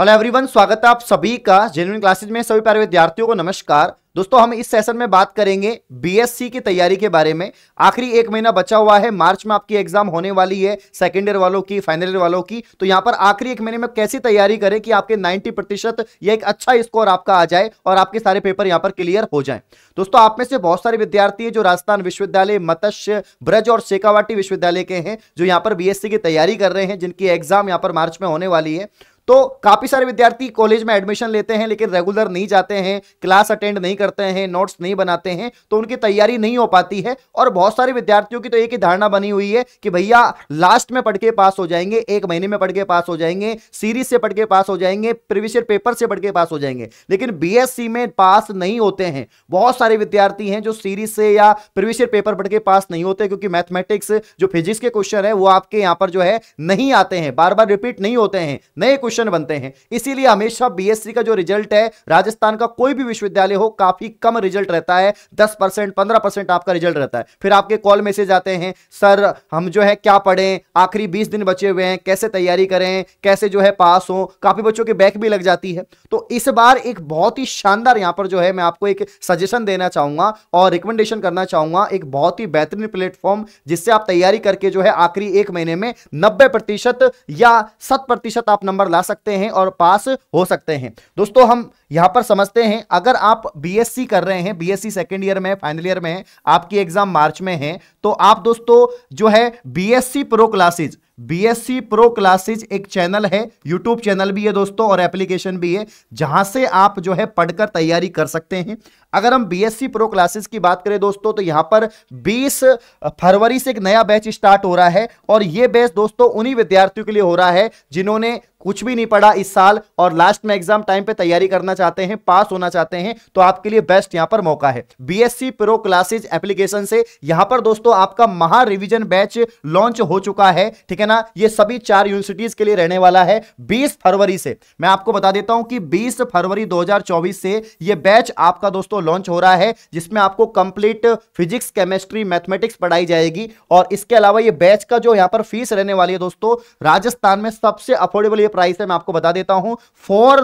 hello everyone स्वागत है आप सभी का जेनविन क्लासेज में सभी प्यारे विद्यार्थियों को नमस्कार दोस्तों हम इस सेशन में बात करेंगे बीएससी की तैयारी के बारे में आखिरी एक महीना बचा हुआ है मार्च में आपकी एग्जाम होने वाली है सेकेंड ईयर वालों की फाइनल ईयर वालों की तो यहां पर आखिरी एक महीने में कैसी तैयारी करें कि आपके 90 प्रतिशत या एक अच्छा स्कोर आपका आ जाए और आपके सारे पेपर यहां पर क्लियर हो जाए दोस्तों आप में से बहुत सारे विद्यार्थी है जो राजस्थान विश्वविद्यालय मत्स्य ब्रज और शेखावाटी विश्वविद्यालय के हैं जो यहाँ पर बी की तैयारी कर रहे हैं जिनकी एग्जाम यहाँ पर मार्च में होने वाली है तो काफ़ी सारे विद्यार्थी कॉलेज में एडमिशन लेते हैं लेकिन रेगुलर नहीं जाते हैं क्लास अटेंड नहीं करते हैं नोट्स नहीं बनाते हैं तो उनकी तैयारी नहीं हो पाती है और बहुत सारे विद्यार्थियों की तो एक ही धारणा बनी हुई है कि भैया लास्ट में पढ़ के पास हो जाएंगे एक महीने में पढ़ के पास हो जाएंगे सीरीज से पढ़ के पास हो जाएंगे प्रीवियस ईयर पेपर से पढ़ के पास हो जाएंगे लेकिन बी में पास नहीं होते हैं बहुत सारे विद्यार्थी हैं जो सीरीज से या प्रीवियस ईयर पेपर पढ़ के पास नहीं होते क्योंकि मैथमेटिक्स जो फिजिक्स के क्वेश्चन है वो आपके यहाँ पर जो है नहीं आते हैं बार बार रिपीट नहीं होते हैं नए क्वेश्चन क्वेश्चन बनते हैं इसीलिए हमेशा बीएससी का जो रिजल्ट है राजस्थान का कोई भी विश्वविद्यालय हो काफी कम रिजल्ट रहता है दस परसेंट पंद्रह परसेंट आपका रिजल्ट रहता है फिर आपके कॉल मैसेज आते हैं सर हम जो है क्या पढ़ें आखिरी बीस दिन बचे हुए हैं कैसे तैयारी करें कैसे जो है पास हो काफी बच्चों की बैक भी लग जाती है तो इस बार एक बहुत ही शानदार यहां पर जो है मैं आपको एक सजेशन देना चाहूंगा और रिकमेंडेशन करना चाहूंगा एक बहुत ही बेहतरीन प्लेटफॉर्म जिससे आप तैयारी करके जो है आखिरी एक महीने में नब्बे या सत आप नंबर ला सकते हैं और पास हो सकते हैं दोस्तों हम यहां पर समझते हैं अगर आप बीएससी कर रहे हैं बीएससी सेकंड ईयर में फाइनल ईयर में आपकी एग्जाम मार्च में है तो आप दोस्तों जो है BSc pro classes BSc pro classes एक चैनल है यूट्यूब चैनल भी है दोस्तों और एप्लीकेशन भी है जहां से आप जो है पढ़कर तैयारी कर सकते हैं अगर हम बीएससी प्रो क्लासेस की बात करें दोस्तों तो यहां पर 20 फरवरी से एक नया बैच स्टार्ट हो रहा है और यह बैच दोस्तों उन्हीं विद्यार्थियों के लिए हो रहा है जिन्होंने कुछ भी नहीं पढ़ा इस साल और लास्ट में एग्जाम टाइम पे तैयारी करना चाहते हैं पास होना चाहते हैं तो आपके लिए बेस्ट यहां पर मौका है बीएससी प्रो क्लासेज एप्लीकेशन से यहां पर दोस्तों आपका महा रिविजन बैच लॉन्च हो चुका है ठीक है ना ये सभी चार यूनिवर्सिटीज के लिए रहने वाला है बीस फरवरी से मैं आपको बता देता हूं कि बीस फरवरी दो से यह बैच आपका दोस्तों लॉन्च हो रहा है जिसमें आपको कंप्लीट फिजिक्स केमिस्ट्री मैथमेटिक्स पढ़ाई जाएगी और इसके अलावा ये बैच का जो यहाँ पर फीस रहने वाली है दोस्तों राजस्थान में सबसे अफोर्डेबल ये प्राइस है मैं आपको बता देता हूँ फोर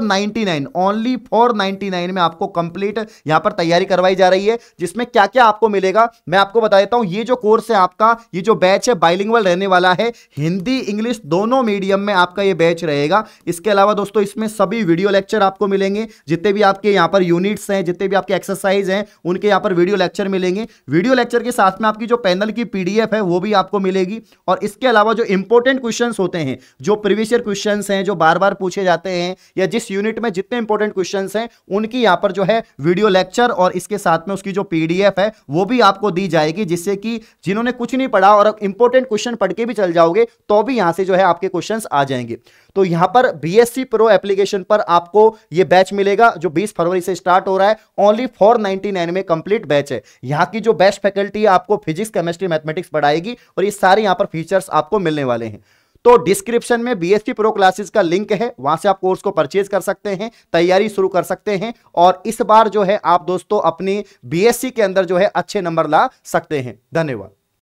ओनली फोर में आपको कंप्लीट यहाँ पर तैयारी करवाई जा रही है जिसमें क्या क्या आपको मिलेगा मैं आपको बता देता हूँ ये जो कोर्स है आपका ये जो बैच है बाइलिंगल रहने वाला है हिंदी इंग्लिश दोनों मीडियम में आपका ये बैच रहेगा इसके अलावा दोस्तों इसमें सभी वीडियो लेक्चर आपको मिलेंगे जितने भी आपके यहाँ पर यूनिट्स हैं जितने भी आपके एक्सरसाइज हैं उनके यहाँ पर वीडियो लेक्चर मिलेंगे वीडियो लेक्चर के साथ में आपकी जो पैनल की पीडीएफ है वो भी आपको मिलेगी और इसके अलावा जो इंपॉर्टेंट क्वेश्चन होते हैं जो प्रीवियसर क्वेश्चन हैं जो बार बार पूछे जाते हैं या जिस यूनिट में जितने इंपॉर्टेंट क्वेश्चन हैं उनकी यहाँ पर जो है वीडियो लेक्चर और इसके साथ में उसकी जो पीडीएफ है वो भी आपको दी जाएगी जिससे कि जिन्होंने कुछ नहीं पढ़ा और इंपॉर्टेंट क्वेश्चन पढ़ के भी चल जाओगे तो भी यहाँ से जो है आपके क्वेश्चन आ जाएंगे तो यहां पर बीएससी प्रो एप्लीकेशन पर आपको ये बैच मिलेगा जो 20 फरवरी से स्टार्ट हो रहा है ओनली फोर में कंप्लीट बैच है यहाँ की जो बेस्ट फैकल्टी है आपको फिजिक्स केमिस्ट्री मैथमेटिक्स पढ़ाएगी और ये सारे यहाँ पर फीचर्स आपको मिलने वाले हैं तो डिस्क्रिप्शन में बी एस प्रो क्लासेस का लिंक है वहां से आप कोर्स को परचेज कर सकते हैं तैयारी शुरू कर सकते हैं और इस बार जो है आप दोस्तों अपनी सी के अंदर जो है अच्छे नंबर ला सकते हैं धन्यवाद